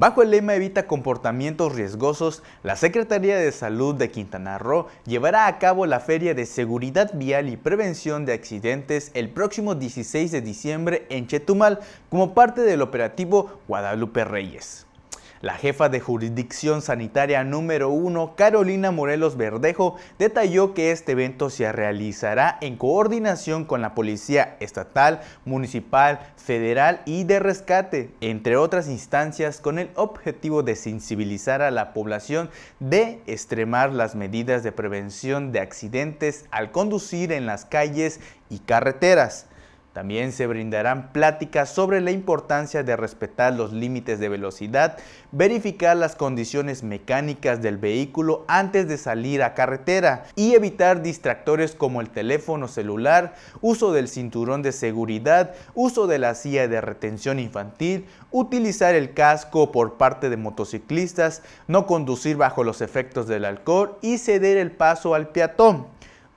Bajo el lema Evita comportamientos riesgosos, la Secretaría de Salud de Quintana Roo llevará a cabo la Feria de Seguridad Vial y Prevención de Accidentes el próximo 16 de diciembre en Chetumal como parte del operativo Guadalupe Reyes. La jefa de jurisdicción sanitaria número 1, Carolina Morelos Verdejo, detalló que este evento se realizará en coordinación con la Policía Estatal, Municipal, Federal y de Rescate, entre otras instancias, con el objetivo de sensibilizar a la población de extremar las medidas de prevención de accidentes al conducir en las calles y carreteras. También se brindarán pláticas sobre la importancia de respetar los límites de velocidad, verificar las condiciones mecánicas del vehículo antes de salir a carretera y evitar distractores como el teléfono celular, uso del cinturón de seguridad, uso de la silla de retención infantil, utilizar el casco por parte de motociclistas, no conducir bajo los efectos del alcohol y ceder el paso al peatón.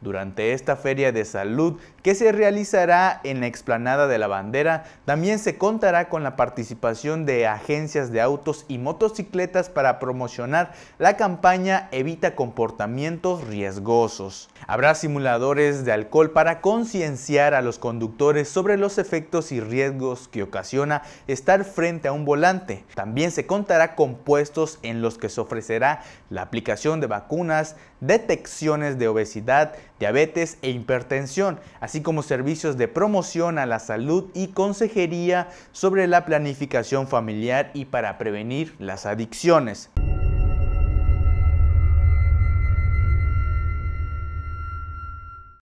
Durante esta feria de salud que se realizará en la explanada de la bandera, también se contará con la participación de agencias de autos y motocicletas para promocionar la campaña Evita comportamientos riesgosos. Habrá simuladores de alcohol para concienciar a los conductores sobre los efectos y riesgos que ocasiona estar frente a un volante. También se contará con puestos en los que se ofrecerá la aplicación de vacunas, detecciones de obesidad, diabetes e hipertensión, así como servicios de promoción a la salud y consejería sobre la planificación familiar y para prevenir las adicciones.